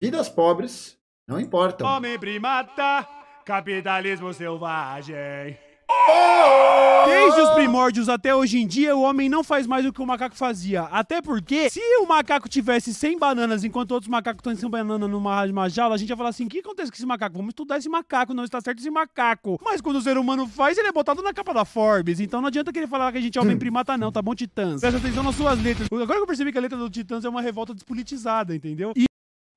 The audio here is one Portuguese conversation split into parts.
Vidas pobres não importam. Homem primata, capitalismo selvagem. Desde os primórdios até hoje em dia, o homem não faz mais o que o macaco fazia. Até porque, se o macaco tivesse 100 bananas, enquanto outros macacos estão sem banana numa, jaula, a gente ia falar assim: o que acontece com esse macaco? Vamos estudar esse macaco, não está certo esse macaco. Mas quando o ser humano faz, ele é botado na capa da Forbes. Então não adianta querer falar que a gente é homem hum. primata, não, tá bom, Titãs? Presta atenção nas suas letras. Agora que eu percebi que a letra do Titãs é uma revolta despolitizada, entendeu? E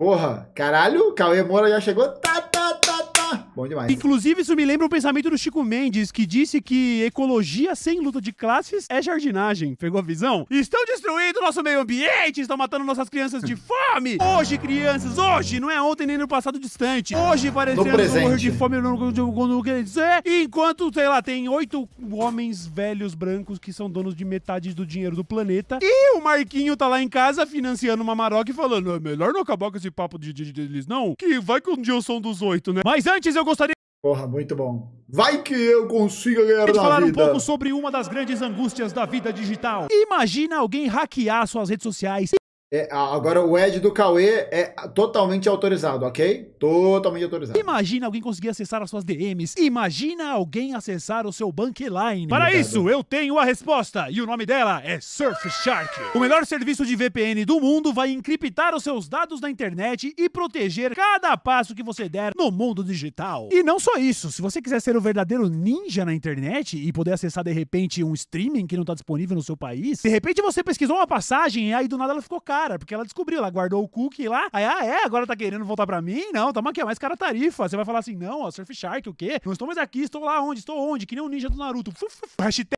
Porra, caralho, Cauê Moura já chegou. Tá, tá, tá, tá. Bom demais. Inclusive, isso me lembra o um pensamento do Chico Mendes, que disse que ecologia sem luta de classes é jardinagem. Pegou a visão? Estão destruindo nosso meio ambiente, estão matando nossas crianças de fome. Hoje, crianças, hoje, não é ontem nem no passado distante. Hoje, várias no crianças vão morrer de fome, não, não, não quer dizer. Enquanto, sei lá, tem oito homens velhos brancos que são donos de metade do dinheiro do planeta. E o Marquinho tá lá em casa financiando uma maroca e falando: é melhor não acabar com esse papo de, de, deles, não. Que vai que um dia eu sou um dos oito, né? Mas antes eu eu gostaria. Porra, muito bom. Vai que eu consiga ganhar Vamos falar vida. um pouco sobre uma das grandes angústias da vida digital. Imagina alguém hackear suas redes sociais. É, agora, o Ed do Cauê é totalmente autorizado, ok? Totalmente autorizado. Imagina alguém conseguir acessar as suas DMs. Imagina alguém acessar o seu Bankline. Para Obrigado. isso, eu tenho a resposta. E o nome dela é Surfshark. O melhor serviço de VPN do mundo vai encriptar os seus dados na internet e proteger cada passo que você der no mundo digital. E não só isso. Se você quiser ser o verdadeiro ninja na internet e poder acessar, de repente, um streaming que não está disponível no seu país, de repente você pesquisou uma passagem e aí do nada ela ficou cara cara, porque ela descobriu, ela guardou o cookie lá. Aí, ah, é, agora tá querendo voltar pra mim? Não, toma aqui, é mais cara tarifa. Você vai falar assim, não, ó, Surf Shark, o quê? Não estou mais aqui, estou lá onde? Estou onde? Que nem o ninja do Naruto. Fuf, fuf, hashtag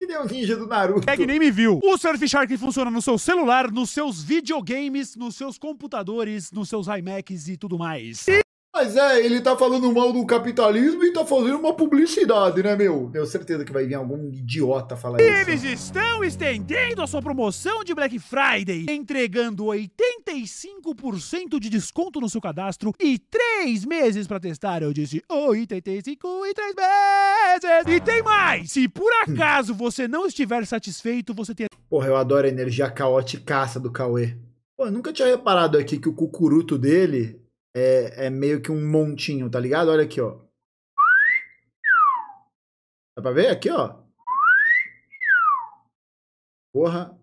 que nem o ninja do Naruto. Tag nem me viu. O Surf Shark funciona no seu celular, nos seus videogames, nos seus computadores, nos seus iMacs e tudo mais. E... Mas é, ele tá falando mal do capitalismo e tá fazendo uma publicidade, né, meu? Tenho certeza que vai vir algum idiota falar Eles isso. Eles estão estendendo a sua promoção de Black Friday, entregando 85% de desconto no seu cadastro e 3 meses para testar. Eu disse 85 e 3 meses! E tem mais! Se por hum. acaso você não estiver satisfeito, você tem... Porra, eu adoro a energia caótica do Cauê. Pô, eu nunca tinha reparado aqui que o cucuruto dele é, é meio que um montinho, tá ligado? Olha aqui, ó. Dá pra ver? Aqui, ó. Porra.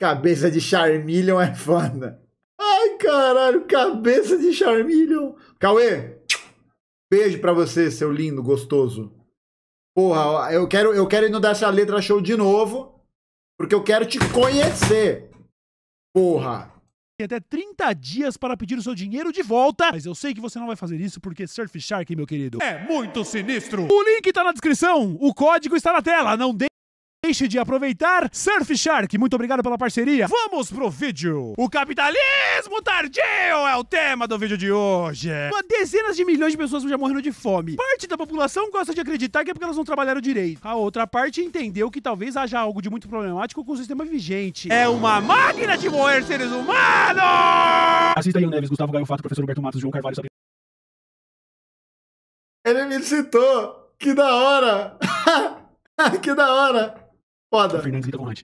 Cabeça de Charmeleon é foda. Ai, caralho, cabeça de Charmeleon. Cauê, beijo pra você, seu lindo, gostoso. Porra, eu quero, eu quero ir no Dessa Letra Show de novo, porque eu quero te conhecer. Porra tem até 30 dias para pedir o seu dinheiro de volta. Mas eu sei que você não vai fazer isso porque Surf Shark, meu querido, é muito sinistro. O link está na descrição, o código está na tela. Não de Deixe de aproveitar. Surfshark, muito obrigado pela parceria. Vamos pro vídeo. O capitalismo tardio é o tema do vídeo de hoje. Uma dezenas de milhões de pessoas já morrendo de fome. Parte da população gosta de acreditar que é porque elas não trabalharam direito. A outra parte entendeu que talvez haja algo de muito problemático com o sistema vigente. É uma máquina de moer seres humanos! Assista aí o Neves, Gustavo Gaio Fato, professor Roberto Matos, João Carvalho. Sabe... Ele me citou. Que da hora! que da hora! Foda.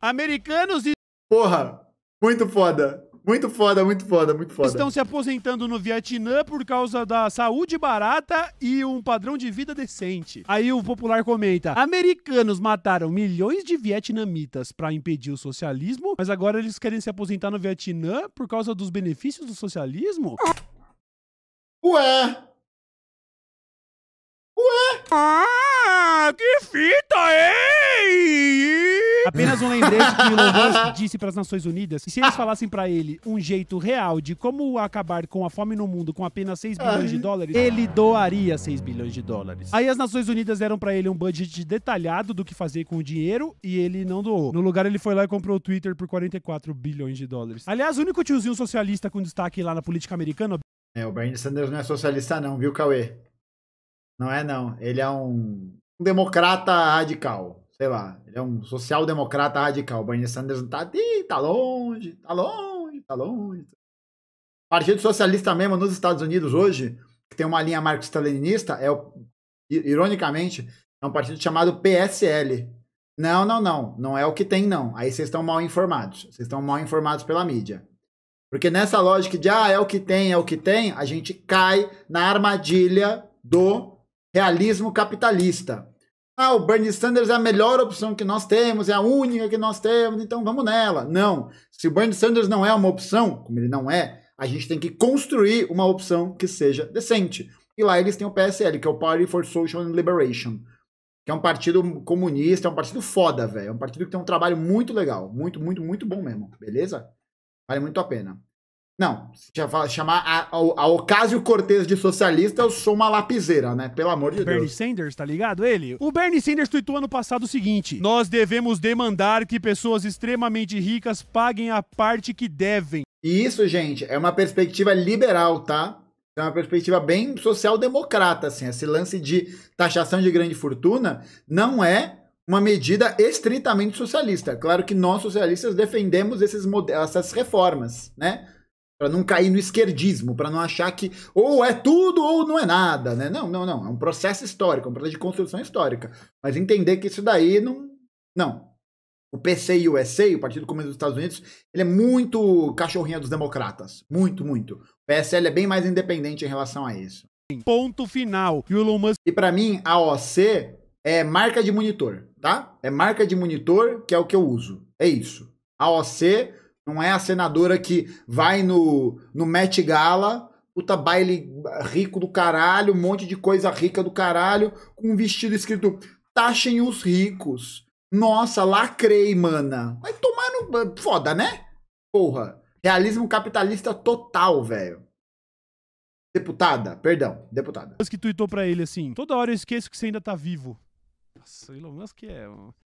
Americanos e. Porra, muito foda. Muito foda, muito foda, muito foda. Estão se aposentando no Vietnã por causa da saúde barata e um padrão de vida decente. Aí o popular comenta: americanos mataram milhões de vietnamitas para impedir o socialismo, mas agora eles querem se aposentar no Vietnã por causa dos benefícios do socialismo? Ué! Ué! Ah, que fita, hein? Apenas um lembrete que Elon Musk disse para as Nações Unidas que se eles falassem para ele um jeito real de como acabar com a fome no mundo com apenas 6 bilhões de dólares, ele doaria 6 bilhões de dólares. Aí as Nações Unidas deram para ele um budget detalhado do que fazer com o dinheiro e ele não doou. No lugar ele foi lá e comprou o Twitter por 44 bilhões de dólares. Aliás, o único tiozinho socialista com destaque lá na política americana. É, o Bernie Sanders não é socialista não, viu, Cauê? Não é não. Ele é um, um democrata radical sei lá, ele é um social-democrata radical. O Bernie Sanders tá, ali, tá longe, tá longe, tá longe. Partido Socialista mesmo nos Estados Unidos hoje, que tem uma linha marxista-leninista, é o, ironicamente, é um partido chamado PSL. Não, não, não, não é o que tem não. Aí vocês estão mal informados. Vocês estão mal informados pela mídia. Porque nessa lógica de ah, é o que tem, é o que tem, a gente cai na armadilha do realismo capitalista. Ah, o Bernie Sanders é a melhor opção que nós temos, é a única que nós temos, então vamos nela. Não. Se o Bernie Sanders não é uma opção, como ele não é, a gente tem que construir uma opção que seja decente. E lá eles têm o PSL, que é o Party for Social and Liberation, que é um partido comunista, é um partido foda, velho. É um partido que tem um trabalho muito legal, muito, muito, muito bom mesmo, beleza? Vale muito a pena. Não, já fala, chamar a, a, a Ocasio Cortez de socialista, eu sou uma lapiseira, né? Pelo amor de Bernie Deus. Bernie Sanders, tá ligado? Ele. O Bernie Sanders tweetou ano passado o seguinte: Nós devemos demandar que pessoas extremamente ricas paguem a parte que devem. E isso, gente, é uma perspectiva liberal, tá? É uma perspectiva bem social-democrata, assim. Esse lance de taxação de grande fortuna não é uma medida estritamente socialista. Claro que nós, socialistas, defendemos esses modelos, essas reformas, né? para não cair no esquerdismo, para não achar que ou é tudo ou não é nada, né? Não, não, não. É um processo histórico, é um processo de construção histórica. Mas entender que isso daí não. Não. O PC e o USA, o Partido Comunista dos Estados Unidos, ele é muito cachorrinha dos democratas. Muito, muito. O PSL é bem mais independente em relação a isso. Ponto final. E E para mim, a OC é marca de monitor, tá? É marca de monitor que é o que eu uso. É isso. A OC não é a senadora que vai no, no Met Gala, puta baile rico do caralho, um monte de coisa rica do caralho, com um vestido escrito taxem os ricos. Nossa, lacrei, mana. Vai tomar no. Foda, né? Porra. Realismo capitalista total, velho. Deputada, perdão, deputada. Que tuitou pra ele assim: toda hora eu esqueço que você ainda tá vivo. Nossa, Elon Musk é.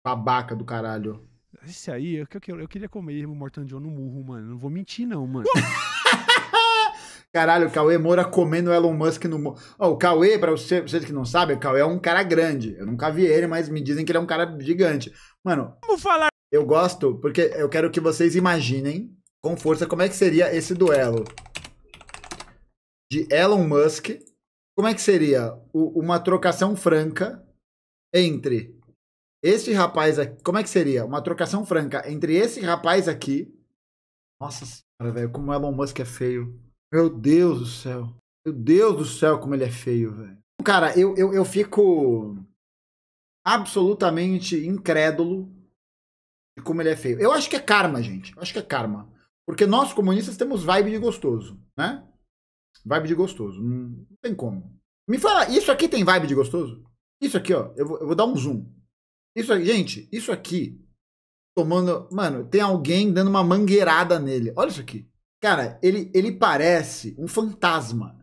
Babaca do caralho. Esse aí, eu, eu, eu queria comer o Mortandon no murro, mano. Não vou mentir, não, mano. Caralho, o Cauê Moura comendo o Elon Musk no. Oh, o Cauê, pra você, vocês que não sabem, o Cauê é um cara grande. Eu nunca vi ele, mas me dizem que ele é um cara gigante. Mano. Vamos falar. Eu gosto, porque eu quero que vocês imaginem com força como é que seria esse duelo de Elon Musk. Como é que seria o, uma trocação franca entre esse rapaz aqui, como é que seria? Uma trocação franca entre esse rapaz aqui. Nossa senhora, velho, como o Elon Musk é feio. Meu Deus do céu. Meu Deus do céu, como ele é feio, velho. Cara, eu, eu, eu fico absolutamente incrédulo de como ele é feio. Eu acho que é karma, gente. Eu acho que é karma. Porque nós, comunistas, temos vibe de gostoso, né? Vibe de gostoso. Não, não tem como. Me fala, isso aqui tem vibe de gostoso? Isso aqui, ó. Eu vou, eu vou dar um zoom. Isso, gente, isso aqui, tomando. Mano, tem alguém dando uma mangueirada nele. Olha isso aqui. Cara, ele, ele parece um fantasma.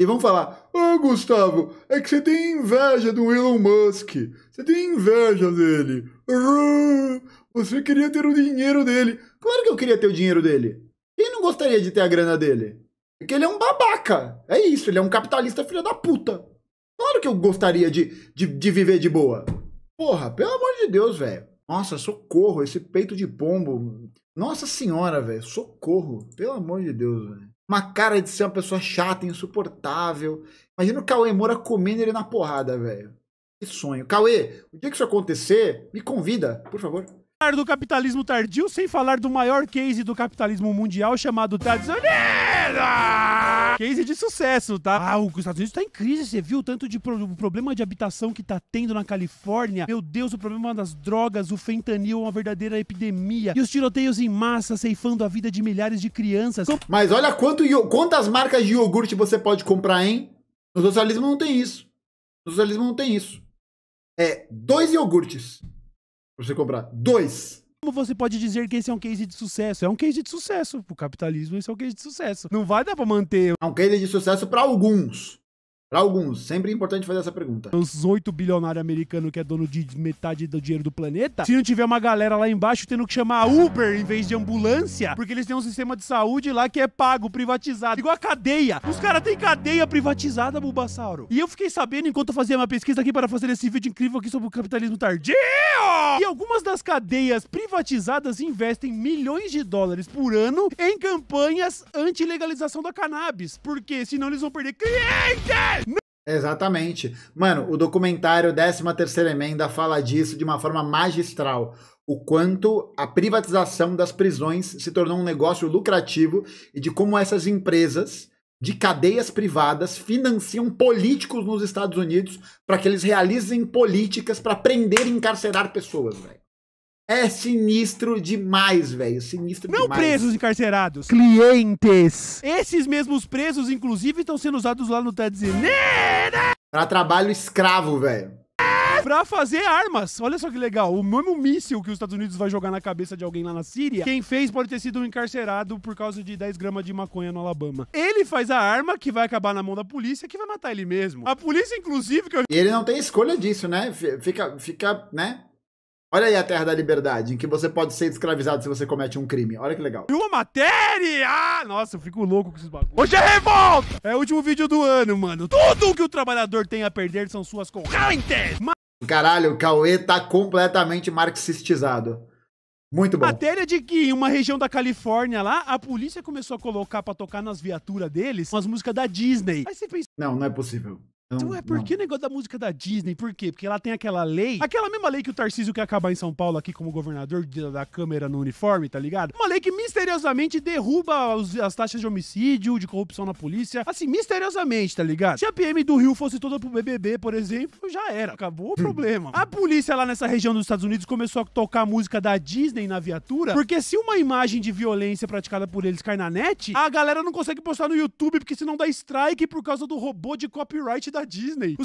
E vão falar: Ô oh, Gustavo, é que você tem inveja do Elon Musk. Você tem inveja dele. Uhum. Você queria ter o dinheiro dele. Claro que eu queria ter o dinheiro dele. Quem não gostaria de ter a grana dele? Porque ele é um babaca. É isso, ele é um capitalista filho da puta. Claro que eu gostaria de, de, de viver de boa. Porra, pelo amor de Deus, velho. Nossa, socorro, esse peito de pombo. Nossa senhora, velho, socorro. Pelo amor de Deus, velho. Uma cara de ser uma pessoa chata, insuportável. Imagina o Cauê Moura comendo ele na porrada, velho. Que sonho. Cauê, o dia que isso acontecer, me convida, por favor. Falar do capitalismo tardio sem falar do maior case do capitalismo mundial chamado tradicionalismo merda! Case de sucesso, tá? Ah, os Estados Unidos tá em crise, você viu? Tanto de pro problema de habitação que tá tendo na Califórnia. Meu Deus, o problema das drogas, o fentanil uma verdadeira epidemia. E os tiroteios em massa ceifando a vida de milhares de crianças. Mas olha quanto, quantas marcas de iogurte você pode comprar, hein? No socialismo não tem isso. No socialismo não tem isso. É dois iogurtes pra você comprar. Dois. Como você pode dizer que esse é um case de sucesso? É um case de sucesso. O capitalismo, esse é um case de sucesso. Não vai dar para manter. É um case de sucesso para alguns. Para alguns, sempre é importante fazer essa pergunta. Os 8 bilionários americanos que é dono de metade do dinheiro do planeta, se não tiver uma galera lá embaixo tendo que chamar Uber em vez de ambulância, porque eles têm um sistema de saúde lá que é pago, privatizado, igual a cadeia. Os caras têm cadeia privatizada, Bulbasauro. E eu fiquei sabendo enquanto eu fazia minha pesquisa aqui para fazer esse vídeo incrível aqui sobre o capitalismo tardio e algumas das cadeias privatizadas investem milhões de dólares por ano em campanhas anti-legalização da cannabis, porque senão eles vão perder clientes! Exatamente. Mano, o documentário 13ª Emenda fala disso de uma forma magistral. O quanto a privatização das prisões se tornou um negócio lucrativo e de como essas empresas de cadeias privadas financiam políticos nos Estados Unidos para que eles realizem políticas para prender e encarcerar pessoas, velho. É sinistro demais, velho. Sinistro Não demais. presos encarcerados. Clientes. Esses mesmos presos, inclusive, estão sendo usados lá no TED. Pra trabalho escravo, velho pra fazer armas. Olha só que legal. O mesmo míssil que os Estados Unidos vai jogar na cabeça de alguém lá na Síria, quem fez pode ter sido um encarcerado por causa de 10 gramas de maconha no Alabama. Ele faz a arma que vai acabar na mão da polícia, que vai matar ele mesmo. A polícia, inclusive, que eu... E ele não tem escolha disso, né? Fica, fica, né? Olha aí a Terra da Liberdade, em que você pode ser escravizado se você comete um crime. Olha que legal. E uma matéria! Ah, nossa, eu fico louco com esses bagulhos. Hoje é revolta! É o último vídeo do ano, mano. Tudo que o trabalhador tem a perder são suas correntes! Mas... Caralho, o Cauê tá completamente marxistizado. Muito bom. Matéria de que em uma região da Califórnia lá, a polícia começou a colocar pra tocar nas viaturas deles umas músicas da Disney. Aí você pensa. Não, não é possível. Então, então, é por que o negócio da música da Disney? Por quê? Porque ela tem aquela lei, aquela mesma lei que o Tarcísio quer acabar em São Paulo aqui como governador da câmera no uniforme, tá ligado? Uma lei que misteriosamente derruba os, as taxas de homicídio, de corrupção na polícia, assim, misteriosamente, tá ligado? Se a PM do Rio fosse toda pro BBB, por exemplo, já era, acabou o hum. problema. A polícia lá nessa região dos Estados Unidos começou a tocar música da Disney na viatura, porque se uma imagem de violência praticada por eles cai na net, a galera não consegue postar no YouTube, porque senão dá strike por causa do robô de copyright da da Disney. Os...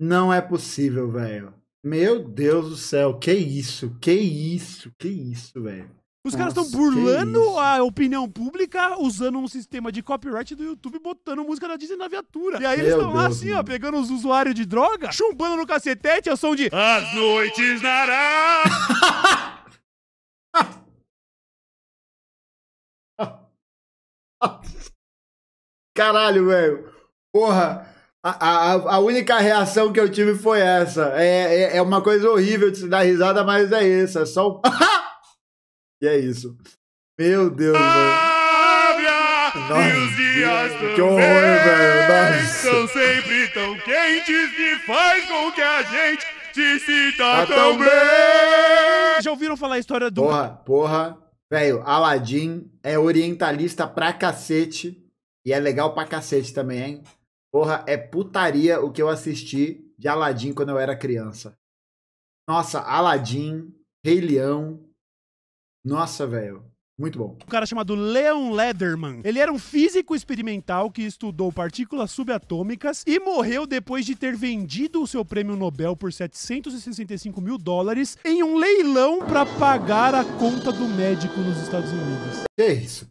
Não é possível, velho. Meu Deus do céu, que isso, que isso, que isso, velho. Os caras estão burlando a opinião pública usando um sistema de copyright do YouTube botando música da Disney na viatura. E aí Meu eles estão lá assim, ó, pegando os usuários de droga, chumbando no cacetete ao som de As Noites Nará. Caralho, velho. Porra. A, a, a, única reação que eu tive foi essa. É, é, é, uma coisa horrível de se dar risada, mas é isso. É só um. e é isso. Meu Deus, velho. Nossa, que horror, velho. São sempre tão quentes e faz com que a gente se sinta tá tão bem. Já ouviram falar a história do. Porra, porra. Velho, Aladdin é orientalista pra cacete. E é legal pra cacete também, hein? Porra, é putaria o que eu assisti de Aladdin quando eu era criança. Nossa, Aladdin, Rei Leão. Nossa, velho. Muito bom. Um cara chamado Leon Lederman. Ele era um físico experimental que estudou partículas subatômicas e morreu depois de ter vendido o seu prêmio Nobel por 765 mil dólares em um leilão para pagar a conta do médico nos Estados Unidos. Que isso?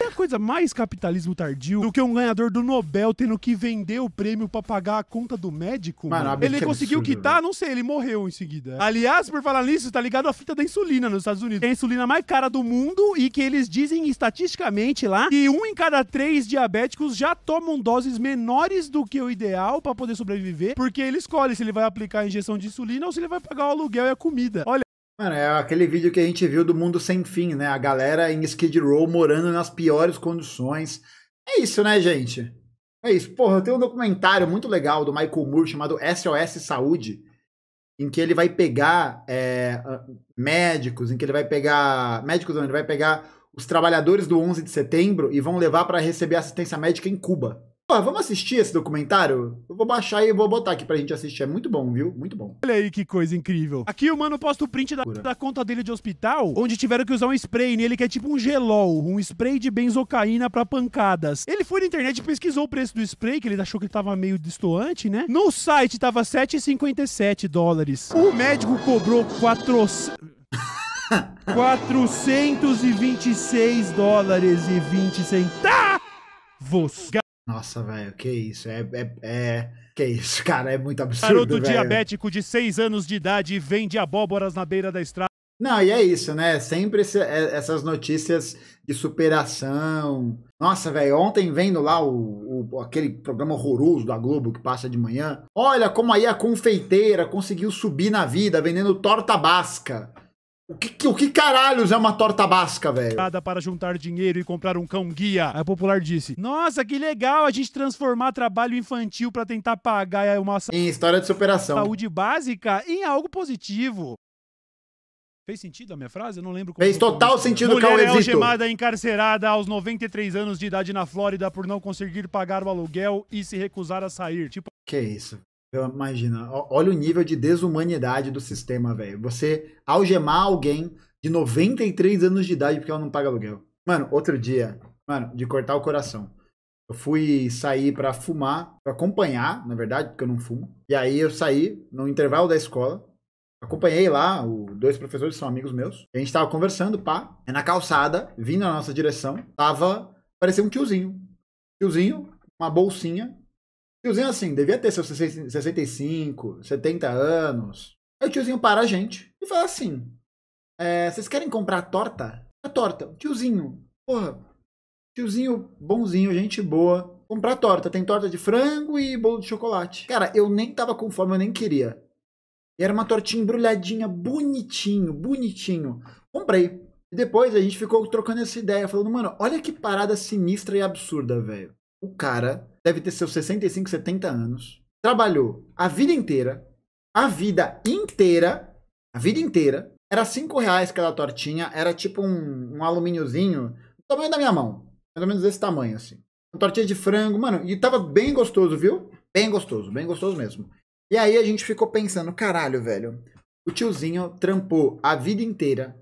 É a coisa mais capitalismo tardio do que um ganhador do Nobel tendo que vender o prêmio pra pagar a conta do médico. Mano, mano. É ele conseguiu absurdo, quitar, velho. não sei, ele morreu em seguida. É. Aliás, por falar nisso, tá ligado a fita da insulina nos Estados Unidos. É a insulina mais cara do mundo e que eles dizem estatisticamente lá que um em cada três diabéticos já tomam doses menores do que o ideal para poder sobreviver, porque ele escolhe se ele vai aplicar a injeção de insulina ou se ele vai pagar o aluguel e a comida. Olha, Mano, é aquele vídeo que a gente viu do mundo sem fim, né? A galera em Skid Row morando nas piores condições. É isso, né, gente? É isso. Porra, tem um documentário muito legal do Michael Moore chamado SOS Saúde, em que ele vai pegar é, médicos, em que ele vai pegar. Médicos não, ele vai pegar os trabalhadores do 11 de setembro e vão levar para receber assistência médica em Cuba. Pô, vamos assistir esse documentário? Eu vou baixar e vou botar aqui pra gente assistir. É muito bom, viu? Muito bom. Olha aí que coisa incrível. Aqui o mano posta o print da, da conta dele de hospital, onde tiveram que usar um spray nele que é tipo um gelol, um spray de benzocaína pra pancadas. Ele foi na internet e pesquisou o preço do spray, que ele achou que ele tava meio destoante, né? No site tava 7,57 dólares. O médico cobrou 400... 426 dólares e 20 centavos. Nossa, velho, que isso? É, é, é, Que isso, cara? É muito absurdo. Garoto véio. diabético de 6 anos de idade vende abóboras na beira da estrada. Não, e é isso, né? Sempre esse, é, essas notícias de superação. Nossa, velho, ontem vendo lá o, o, aquele programa horroroso da Globo que passa de manhã. Olha como aí a é confeiteira conseguiu subir na vida vendendo torta basca. O que, o que caralhos é uma torta basca, velho? Para juntar dinheiro e comprar um cão guia. A é Popular disse: Nossa, que legal a gente transformar trabalho infantil para tentar pagar é uma em história de superação. saúde básica em algo positivo. Fez sentido a minha frase? Eu não lembro como. Fez total sentido, Mulher Cauê é algemada encarcerada aos 93 anos de idade na Flórida por não conseguir pagar o aluguel e se recusar a sair. Tipo. Que isso. Imagina, olha o nível de desumanidade do sistema, velho. Você algemar alguém de 93 anos de idade porque ela não paga aluguel. Mano, outro dia, mano, de cortar o coração. Eu fui sair para fumar, pra acompanhar, na verdade, porque eu não fumo. E aí eu saí no intervalo da escola. Acompanhei lá, o, dois professores são amigos meus. A gente tava conversando, pá. É na calçada, vindo na nossa direção, tava. Parecia um tiozinho. Tiozinho, uma bolsinha, Tiozinho assim, devia ter seus 65, 70 anos. Aí o tiozinho para a gente e fala assim: é, Vocês querem comprar torta? A é torta. Tiozinho, porra, tiozinho bonzinho, gente boa. Comprar torta. Tem torta de frango e bolo de chocolate. Cara, eu nem tava com fome, eu nem queria. E era uma tortinha embrulhadinha, bonitinho, bonitinho. Comprei. E depois a gente ficou trocando essa ideia, falando, mano, olha que parada sinistra e absurda, velho o cara deve ter seus 65, 70 anos, trabalhou a vida inteira, a vida inteira, a vida inteira, era 5 reais cada tortinha, era tipo um, um alumíniozinho do tamanho da minha mão, mais ou menos desse tamanho, assim. Uma tortinha de frango, mano, e tava bem gostoso, viu? Bem gostoso, bem gostoso mesmo. E aí a gente ficou pensando, caralho, velho, o tiozinho trampou a vida inteira,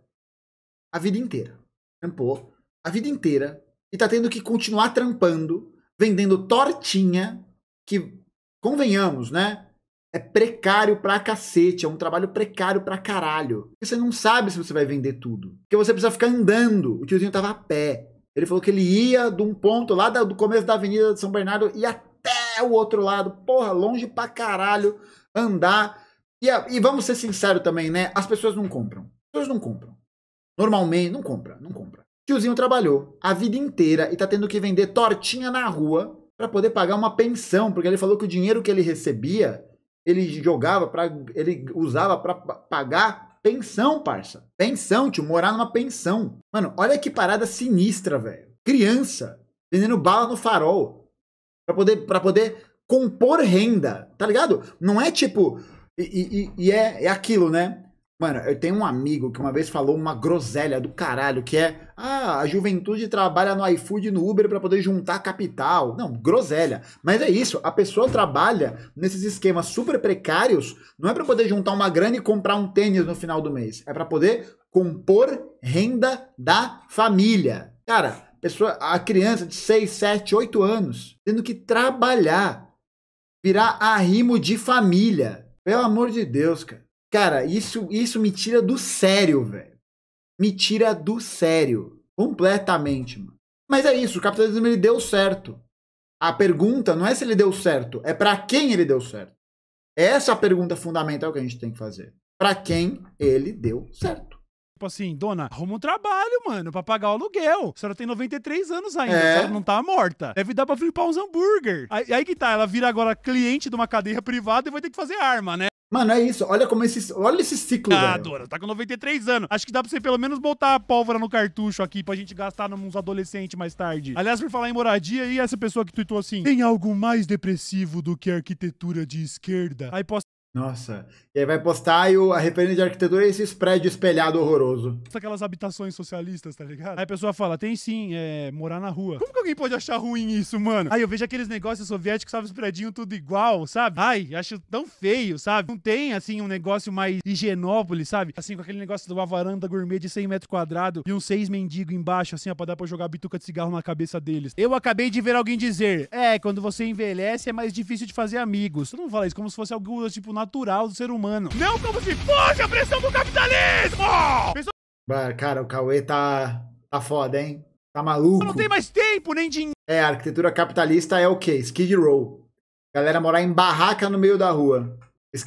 a vida inteira, trampou a vida inteira, e tá tendo que continuar trampando vendendo tortinha, que, convenhamos, né? É precário pra cacete, é um trabalho precário pra caralho. você não sabe se você vai vender tudo. Porque você precisa ficar andando. O tiozinho tava a pé. Ele falou que ele ia de um ponto lá do começo da Avenida de São Bernardo e até o outro lado. Porra, longe pra caralho. Andar. E, e vamos ser sinceros também, né? As pessoas não compram. As pessoas não compram. Normalmente, não compra, não compra. Tiozinho trabalhou a vida inteira e tá tendo que vender tortinha na rua para poder pagar uma pensão, porque ele falou que o dinheiro que ele recebia, ele jogava para ele usava para pagar pensão, parça. Pensão, tio, morar numa pensão. Mano, olha que parada sinistra, velho. Criança vendendo bala no farol para poder para poder compor renda, tá ligado? Não é tipo e, e, e é, é aquilo, né? Mano, eu tenho um amigo que uma vez falou uma groselha do caralho, que é: ah, a juventude trabalha no iFood e no Uber para poder juntar capital. Não, groselha. Mas é isso, a pessoa trabalha nesses esquemas super precários, não é para poder juntar uma grana e comprar um tênis no final do mês, é para poder compor renda da família. Cara, pessoa, a criança de 6, 7, 8 anos, tendo que trabalhar, virar arrimo de família. Pelo amor de Deus, cara. Cara, isso, isso me tira do sério, velho. Me tira do sério. Completamente, mano. Mas é isso, o capitalismo ele deu certo. A pergunta não é se ele deu certo, é para quem ele deu certo. Essa é a pergunta fundamental que a gente tem que fazer. Para quem ele deu certo. Tipo assim, dona, arruma um trabalho, mano, pra pagar o aluguel. A senhora tem 93 anos ainda, é. a senhora não tá morta. Deve dar pra flipar uns hambúrguer. Aí, aí que tá, ela vira agora cliente de uma cadeia privada e vai ter que fazer arma, né? Mano, é isso. Olha como esse, olha esse ciclo, Ah, velho. tá com 93 anos. Acho que dá pra você pelo menos botar a pólvora no cartucho aqui pra gente gastar nos adolescentes mais tarde. Aliás, por falar em moradia, e essa pessoa que tuitou assim, tem algo mais depressivo do que a arquitetura de esquerda? Aí posso nossa. E aí vai postar e o, a referência de arquitetura é esse prédio espelhado horroroso. Aquelas habitações socialistas, tá ligado? Aí a pessoa fala, tem sim, é morar na rua. Como que alguém pode achar ruim isso, mano? Aí eu vejo aqueles negócios soviéticos, sabe, os prédios tudo igual, sabe? Ai, acho tão feio, sabe? Não tem, assim, um negócio mais higienópolis, sabe? Assim, com aquele negócio de uma varanda gourmet de 100 metros quadrados e uns seis mendigos embaixo, assim, ó, pra dar pra jogar bituca de cigarro na cabeça deles. Eu acabei de ver alguém dizer, é, quando você envelhece é mais difícil de fazer amigos. Tu não fala isso como se fosse algo, tipo, natural do ser humano. Não como se fosse a pressão do capitalismo! cara, o Cauê tá, tá foda, hein? Tá maluco? Não tem mais tempo, nem dinheiro. É, a arquitetura capitalista é o quê? Skid Row. Galera morar em barraca no meio da rua.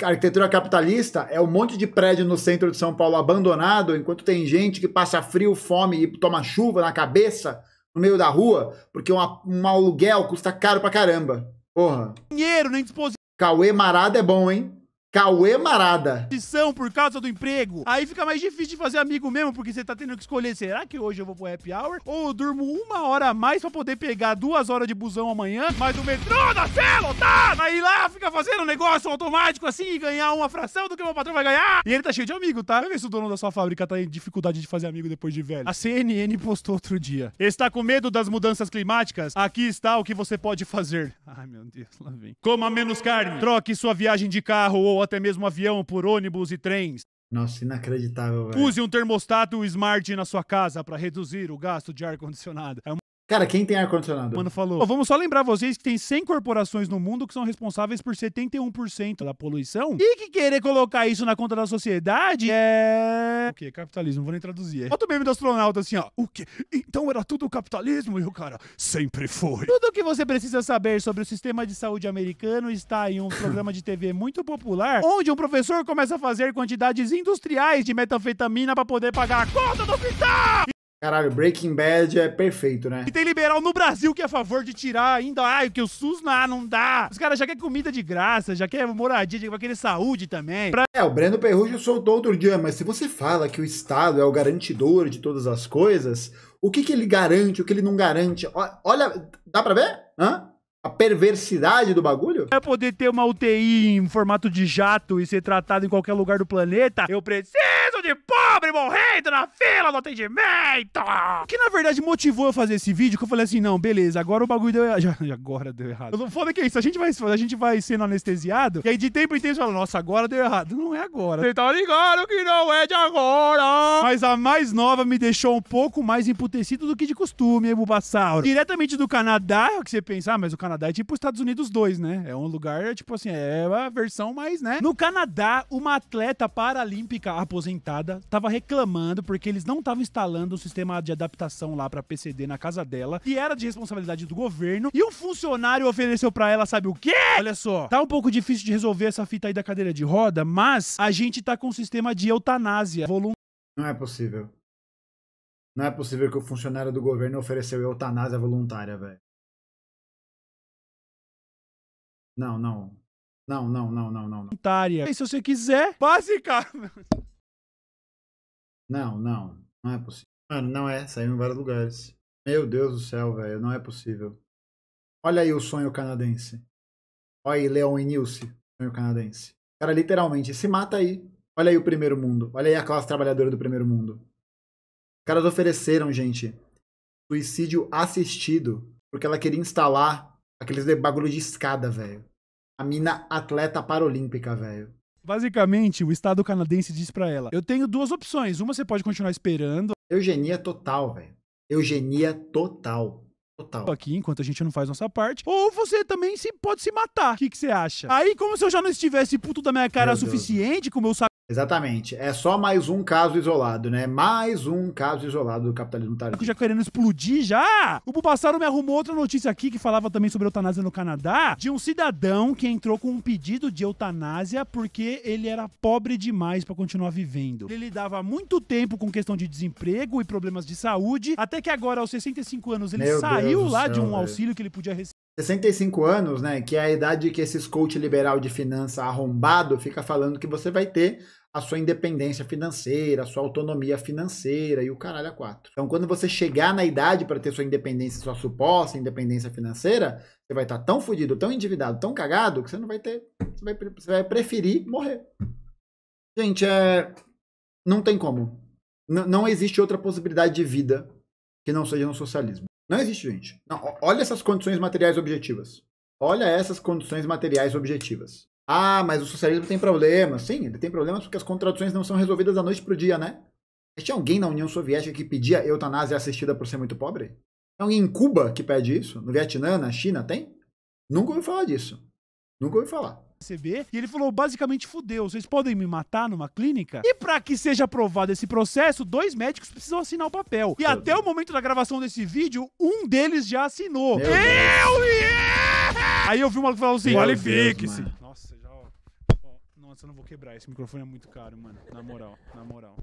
A arquitetura capitalista é um monte de prédio no centro de São Paulo abandonado, enquanto tem gente que passa frio, fome e toma chuva na cabeça no meio da rua, porque uma, um aluguel custa caro pra caramba. Porra. Dinheiro, nem disposição. Cauê Marada é bom, hein? Cauê Marada. São por causa do emprego. Aí fica mais difícil de fazer amigo mesmo, porque você tá tendo que escolher, será que hoje eu vou pro happy hour? Ou eu durmo uma hora a mais pra poder pegar duas horas de busão amanhã, mas o metrô da Celo, tá? Aí lá fica fazendo um negócio automático assim e ganhar uma fração do que o meu patrão vai ganhar. E ele tá cheio de amigo, tá? Vai ver se o dono da sua fábrica tá em dificuldade de fazer amigo depois de velho. A CNN postou outro dia. Está com medo das mudanças climáticas? Aqui está o que você pode fazer. Ai, meu Deus, lá vem. Coma menos carne. Troque sua viagem de carro ou até mesmo avião, por ônibus e trens. Nossa, inacreditável, velho. Use um termostato smart na sua casa para reduzir o gasto de ar-condicionado. É Cara, quem tem ar-condicionado? Mano falou. Oh, vamos só lembrar vocês que tem 100 corporações no mundo que são responsáveis por 71% da poluição e que querer colocar isso na conta da sociedade é. O quê? Capitalismo, não vou nem traduzir. É. Olha o meme do astronauta assim, ó. O quê? Então era tudo capitalismo? E o cara, sempre foi. Tudo o que você precisa saber sobre o sistema de saúde americano está em um programa de TV muito popular, onde um professor começa a fazer quantidades industriais de metanfetamina para poder pagar a conta do hospital! Caralho, Breaking Bad é perfeito, né? E tem liberal no Brasil que é a favor de tirar ainda. Ai, que o SUS não, ah, não dá. Os caras já querem comida de graça, já querem moradia, já querem saúde também. Pra... É, o Breno Perrugio soltou outro dia, mas se você fala que o Estado é o garantidor de todas as coisas, o que, que ele garante, o que ele não garante? Olha, dá pra ver? Hã? a perversidade do bagulho? Pra poder ter uma UTI em formato de jato e ser tratado em qualquer lugar do planeta, eu preciso de pobre morrendo na fila do atendimento! O que na verdade motivou eu fazer esse vídeo, que eu falei assim, não, beleza, agora o bagulho deu errado. Agora deu errado. Eu, foda é que é isso, a gente, vai, a gente vai sendo anestesiado, e aí de tempo em tempo você fala, nossa, agora deu errado. Não é agora. Você tá ligado que não é de agora! Mas a mais nova me deixou um pouco mais emputecido do que de costume, hein, Bulbasauro? Diretamente do Canadá, é o que você pensa, ah, mas o Canadá é tipo Estados Unidos 2, né? É um lugar, tipo assim, é a versão mais, né? No Canadá, uma atleta paralímpica aposentada tava estava reclamando porque eles não estavam instalando o um sistema de adaptação lá para PCD na casa dela, que era de responsabilidade do governo, e um funcionário ofereceu para ela, sabe o quê? Olha só, tá um pouco difícil de resolver essa fita aí da cadeira de roda, mas a gente tá com um sistema de eutanásia Não é possível. Não é possível que o funcionário do governo ofereceu eutanásia voluntária, velho. Não, não. Não, não, não, não, não. Voluntária. E se você quiser, básica. Não, não. Não é possível. Mano, não é. Saiu em vários lugares. Meu Deus do céu, velho. Não é possível. Olha aí o sonho canadense. Olha aí Leon e Nilce, sonho canadense. cara literalmente se mata aí. Olha aí o primeiro mundo. Olha aí a classe trabalhadora do primeiro mundo. Os caras ofereceram, gente, suicídio assistido, porque ela queria instalar aqueles bagulho de escada, velho. A mina atleta paralímpica, velho. Basicamente, o Estado canadense diz para ela: eu tenho duas opções. Uma, você pode continuar esperando. Eugenia total, velho. Eugenia total. Total. Aqui, enquanto a gente não faz nossa parte. Ou você também se, pode se matar. O que, você acha? Aí, como se eu já não estivesse puto da minha cara o suficiente, com como eu sabia. Exatamente. É só mais um caso isolado, né? Mais um caso isolado do capitalismo tardio. Já querendo explodir já! O Bubassaro me arrumou outra notícia aqui que falava também sobre eutanásia no Canadá, de um cidadão que entrou com um pedido de eutanásia porque ele era pobre demais para continuar vivendo. Ele lidava muito tempo com questão de desemprego e problemas de saúde, até que agora aos 65 anos ele Meu saiu Deus lá céu, de um auxílio que ele podia receber 65 anos, né? Que é a idade que esse coach liberal de finança arrombado fica falando que você vai ter a sua independência financeira, a sua autonomia financeira e o caralho a quatro. Então, quando você chegar na idade para ter sua independência, sua suposta independência financeira, você vai estar tá tão fodido, tão endividado, tão cagado, que você não vai ter. Você vai, você vai preferir morrer. Gente, é. Não tem como. N não existe outra possibilidade de vida que não seja no socialismo. Não existe, gente. Não, olha essas condições materiais objetivas. Olha essas condições materiais objetivas. Ah, mas o socialismo tem problemas. Sim, ele tem problemas porque as contradições não são resolvidas da noite para o dia, né? Mas tinha alguém na União Soviética que pedia eutanásia assistida por ser muito pobre? Tem alguém em Cuba que pede isso? No Vietnã, na China, tem? Nunca ouvi falar disso. Nunca ouvi falar. E ele falou basicamente: fudeu, vocês podem me matar numa clínica? E para que seja aprovado esse processo, dois médicos precisam assinar o papel. E Meu até Deus. o momento da gravação desse vídeo, um deles já assinou. Meu eu Deus. e Aí eu vi o maluco falando assim, qualifique-se. Nossa, já. Ó, nossa, eu não vou quebrar. Esse microfone é muito caro, mano. Na moral, na moral.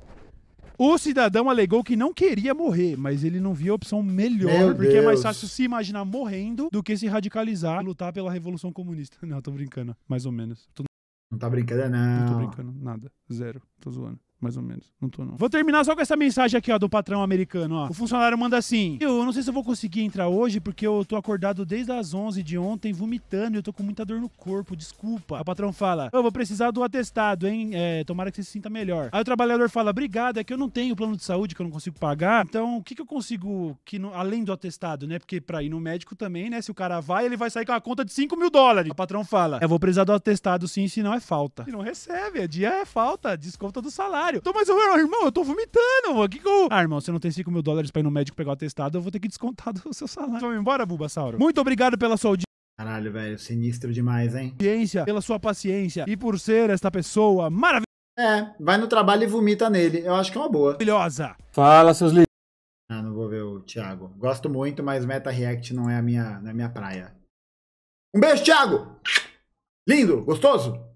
O cidadão alegou que não queria morrer, mas ele não via a opção melhor, Meu porque Deus. é mais fácil se imaginar morrendo do que se radicalizar e lutar pela Revolução Comunista. Não, tô brincando, mais ou menos. Tô... Não tá brincando, não. Não tô brincando, nada. Zero. Tô zoando mais ou menos. Não tô, não. Vou terminar só com essa mensagem aqui, ó, do patrão americano, ó. O funcionário manda assim: Eu não sei se eu vou conseguir entrar hoje, porque eu tô acordado desde as 11 de ontem, vomitando, e eu tô com muita dor no corpo, desculpa. O patrão fala: Eu vou precisar do atestado, hein? É, tomara que você se sinta melhor. Aí o trabalhador fala: Obrigado, é que eu não tenho plano de saúde que eu não consigo pagar. Então, o que, que eu consigo, que não, além do atestado, né? Porque pra ir no médico também, né? Se o cara vai, ele vai sair com a conta de 5 mil dólares. O patrão fala: Eu vou precisar do atestado sim, senão é falta. E não recebe, é dia é falta, desconta do salário. Tô Então, mas, eu, irmão, eu tô vomitando. O que que eu... Ah, irmão, você não tem 5 mil dólares pra ir no médico pegar o atestado, eu vou ter que descontar do seu salário. Vamos embora, Bulbasauro. Muito obrigado pela sua audiência. Caralho, velho, sinistro demais, hein? Pela sua paciência e por ser esta pessoa maravilhosa. É, vai no trabalho e vomita nele. Eu acho que é uma boa. Maravilhosa. Fala, seus li... Ah, não vou ver o Thiago. Gosto muito, mas Meta React não é a minha, não é a minha praia. Um beijo, Thiago! Lindo, gostoso!